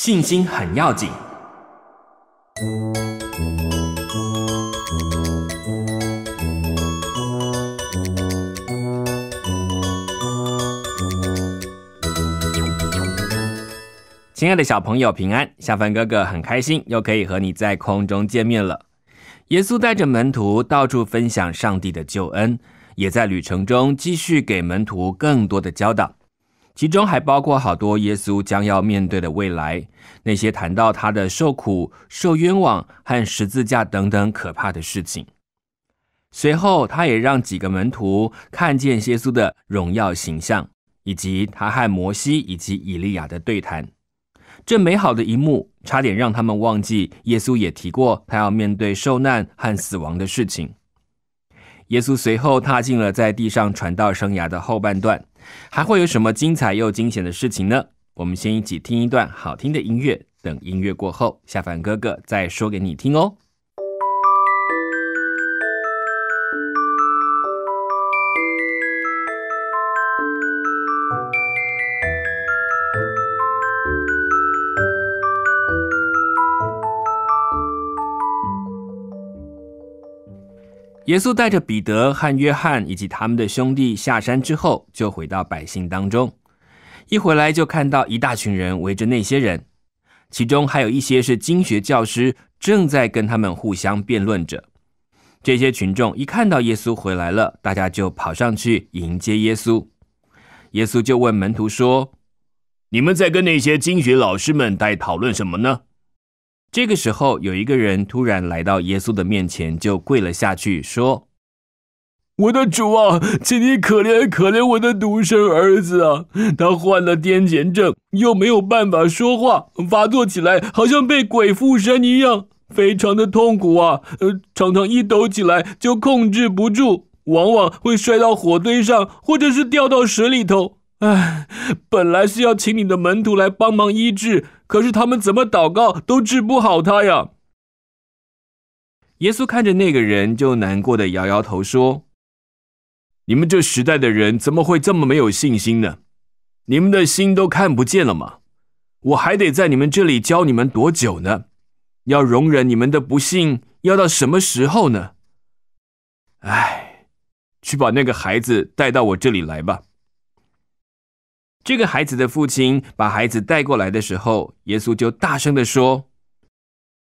信心很要紧。亲爱的小朋友，平安！下凡哥哥很开心，又可以和你在空中见面了。耶稣带着门徒到处分享上帝的救恩，也在旅程中继续给门徒更多的教导。其中还包括好多耶稣将要面对的未来，那些谈到他的受苦、受冤枉和十字架等等可怕的事情。随后，他也让几个门徒看见耶稣的荣耀形象，以及他和摩西以及以利亚的对谈。这美好的一幕差点让他们忘记，耶稣也提过他要面对受难和死亡的事情。耶稣随后踏进了在地上传道生涯的后半段。还会有什么精彩又惊险的事情呢？我们先一起听一段好听的音乐，等音乐过后，下凡哥哥再说给你听哦。耶稣带着彼得和约翰以及他们的兄弟下山之后，就回到百姓当中。一回来就看到一大群人围着那些人，其中还有一些是经学教师，正在跟他们互相辩论着。这些群众一看到耶稣回来了，大家就跑上去迎接耶稣。耶稣就问门徒说：“你们在跟那些经学老师们在讨论什么呢？”这个时候，有一个人突然来到耶稣的面前，就跪了下去，说：“我的主啊，请你可怜可怜我的独生儿子啊！他患了癫痫症，又没有办法说话，发作起来好像被鬼附身一样，非常的痛苦啊！呃，常常一抖起来就控制不住，往往会摔到火堆上，或者是掉到水里头。”唉，本来是要请你的门徒来帮忙医治，可是他们怎么祷告都治不好他呀。耶稣看着那个人，就难过的摇摇头说：“你们这时代的人怎么会这么没有信心呢？你们的心都看不见了吗？我还得在你们这里教你们多久呢？要容忍你们的不幸，要到什么时候呢？”唉，去把那个孩子带到我这里来吧。这个孩子的父亲把孩子带过来的时候，耶稣就大声的说：“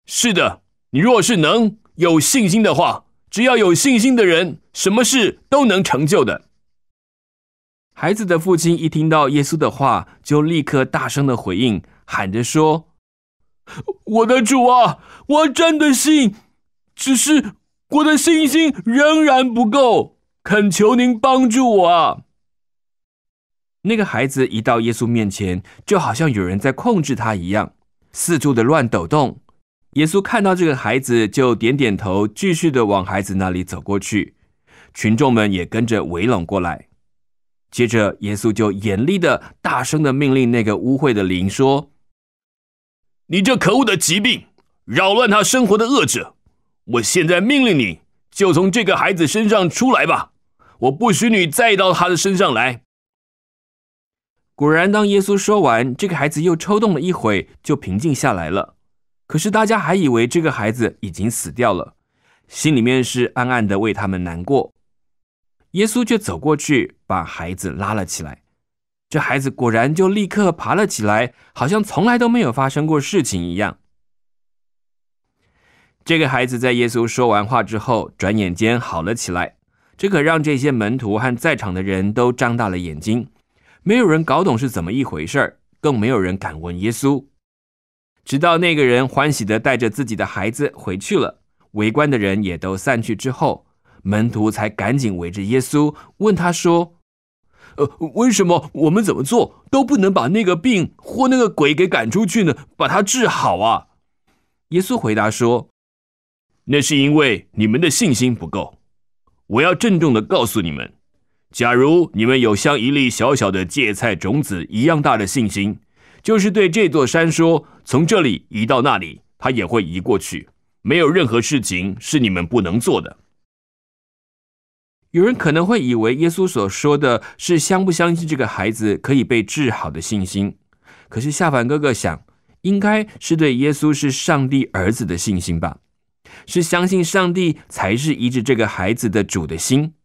是的，你若是能有信心的话，只要有信心的人，什么事都能成就的。”孩子的父亲一听到耶稣的话，就立刻大声的回应，喊着说：“我的主啊，我真的信，只是我的信心仍然不够，恳求您帮助我啊！”那个孩子一到耶稣面前，就好像有人在控制他一样，四处的乱抖动。耶稣看到这个孩子，就点点头，继续的往孩子那里走过去。群众们也跟着围拢过来。接着，耶稣就严厉的大声的命令那个污秽的灵说：“你这可恶的疾病，扰乱他生活的恶者，我现在命令你，就从这个孩子身上出来吧！我不许你再到他的身上来。”果然，当耶稣说完，这个孩子又抽动了一会，就平静下来了。可是大家还以为这个孩子已经死掉了，心里面是暗暗的为他们难过。耶稣却走过去，把孩子拉了起来。这孩子果然就立刻爬了起来，好像从来都没有发生过事情一样。这个孩子在耶稣说完话之后，转眼间好了起来，这可让这些门徒和在场的人都张大了眼睛。没有人搞懂是怎么一回事，更没有人敢问耶稣。直到那个人欢喜地带着自己的孩子回去了，围观的人也都散去之后，门徒才赶紧围着耶稣问他说：“呃，为什么我们怎么做都不能把那个病或那个鬼给赶出去呢？把它治好啊？”耶稣回答说：“那是因为你们的信心不够。我要郑重地告诉你们。”假如你们有像一粒小小的芥菜种子一样大的信心，就是对这座山说：“从这里移到那里，它也会移过去。”没有任何事情是你们不能做的。有人可能会以为耶稣所说的是相不相信这个孩子可以被治好的信心，可是夏凡哥哥想，应该是对耶稣是上帝儿子的信心吧？是相信上帝才是医治这个孩子的主的心。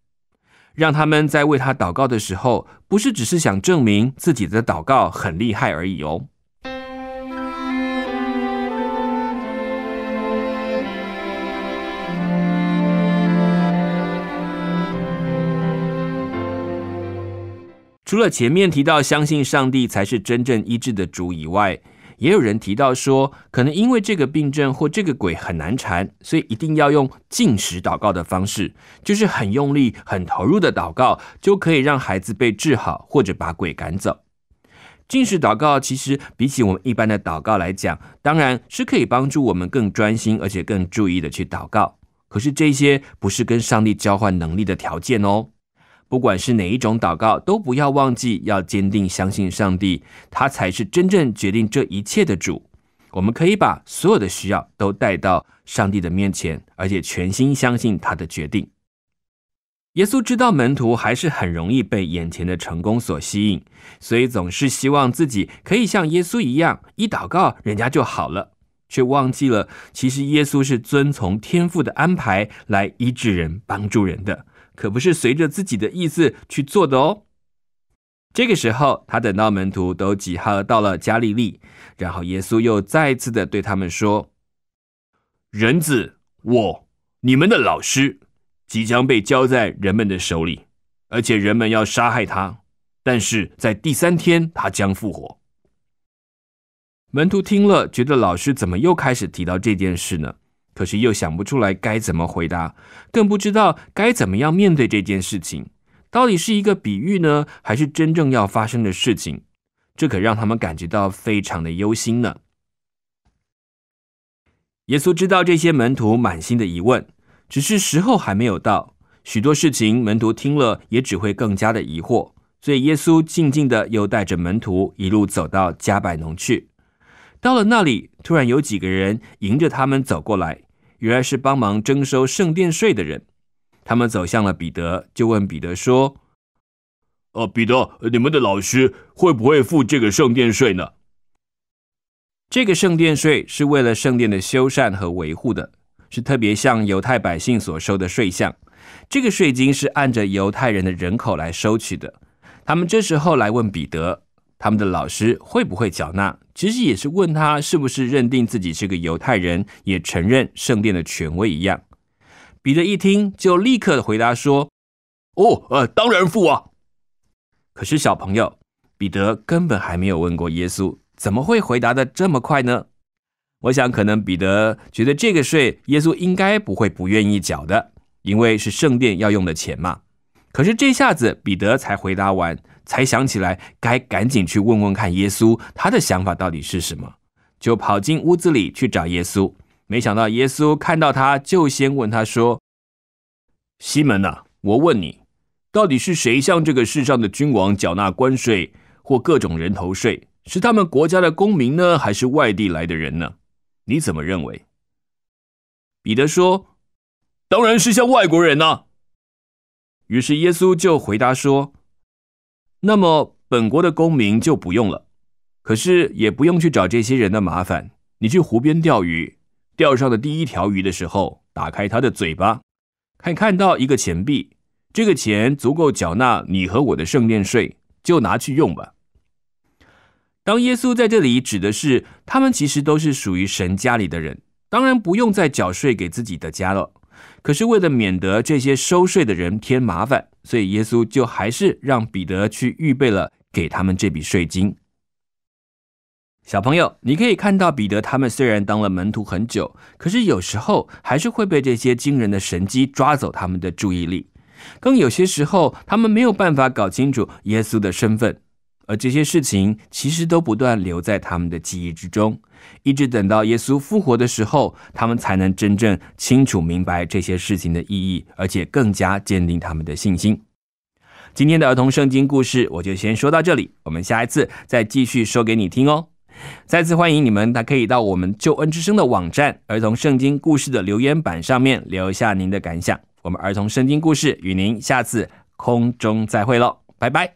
让他们在为他祷告的时候，不是只是想证明自己的祷告很厉害而已哦。除了前面提到相信上帝才是真正医治的主以外，也有人提到说，可能因为这个病症或这个鬼很难缠，所以一定要用进食祷告的方式，就是很用力、很投入的祷告，就可以让孩子被治好或者把鬼赶走。进食祷告其实比起我们一般的祷告来讲，当然是可以帮助我们更专心而且更注意的去祷告。可是这些不是跟上帝交换能力的条件哦。不管是哪一种祷告，都不要忘记要坚定相信上帝，他才是真正决定这一切的主。我们可以把所有的需要都带到上帝的面前，而且全心相信他的决定。耶稣知道门徒还是很容易被眼前的成功所吸引，所以总是希望自己可以像耶稣一样，一祷告人家就好了，却忘记了其实耶稣是遵从天父的安排来医治人、帮助人的。可不是随着自己的意思去做的哦。这个时候，他等到门徒都集合到了加利利，然后耶稣又再一次的对他们说：“人子我，你们的老师，即将被交在人们的手里，而且人们要杀害他。但是在第三天，他将复活。”门徒听了，觉得老师怎么又开始提到这件事呢？可是又想不出来该怎么回答，更不知道该怎么样面对这件事情。到底是一个比喻呢，还是真正要发生的事情？这可让他们感觉到非常的忧心呢。耶稣知道这些门徒满心的疑问，只是时候还没有到。许多事情门徒听了也只会更加的疑惑，所以耶稣静静的又带着门徒一路走到加百农去。到了那里，突然有几个人迎着他们走过来，原来是帮忙征收圣殿税的人。他们走向了彼得，就问彼得说：“呃，彼得，你们的老师会不会付这个圣殿税呢？”这个圣殿税是为了圣殿的修缮和维护的，是特别向犹太百姓所收的税项。这个税金是按着犹太人的人口来收取的。他们这时候来问彼得。他们的老师会不会缴纳？其实也是问他是不是认定自己是个犹太人，也承认圣殿的权威一样。彼得一听，就立刻回答说：“哦，呃，当然付啊！”可是小朋友，彼得根本还没有问过耶稣，怎么会回答的这么快呢？我想，可能彼得觉得这个税，耶稣应该不会不愿意缴的，因为是圣殿要用的钱嘛。可是这下子，彼得才回答完。才想起来该赶紧去问问看耶稣他的想法到底是什么，就跑进屋子里去找耶稣。没想到耶稣看到他就先问他说：“西门呐，我问你，到底是谁向这个世上的君王缴纳关税或各种人头税？是他们国家的公民呢，还是外地来的人呢？你怎么认为？”彼得说：“当然是向外国人呐。”于是耶稣就回答说。那么本国的公民就不用了，可是也不用去找这些人的麻烦。你去湖边钓鱼，钓上的第一条鱼的时候，打开它的嘴巴，看看到一个钱币，这个钱足够缴纳你和我的圣殿税，就拿去用吧。当耶稣在这里指的是，他们其实都是属于神家里的人，当然不用再缴税给自己的家了。可是为了免得这些收税的人添麻烦，所以耶稣就还是让彼得去预备了给他们这笔税金。小朋友，你可以看到彼得他们虽然当了门徒很久，可是有时候还是会被这些惊人的神机抓走他们的注意力，更有些时候他们没有办法搞清楚耶稣的身份。而这些事情其实都不断留在他们的记忆之中，一直等到耶稣复活的时候，他们才能真正清楚明白这些事情的意义，而且更加坚定他们的信心。今天的儿童圣经故事我就先说到这里，我们下一次再继续说给你听哦。再次欢迎你们，他可以到我们救恩之声的网站儿童圣经故事的留言板上面留下您的感想。我们儿童圣经故事与您下次空中再会喽，拜拜。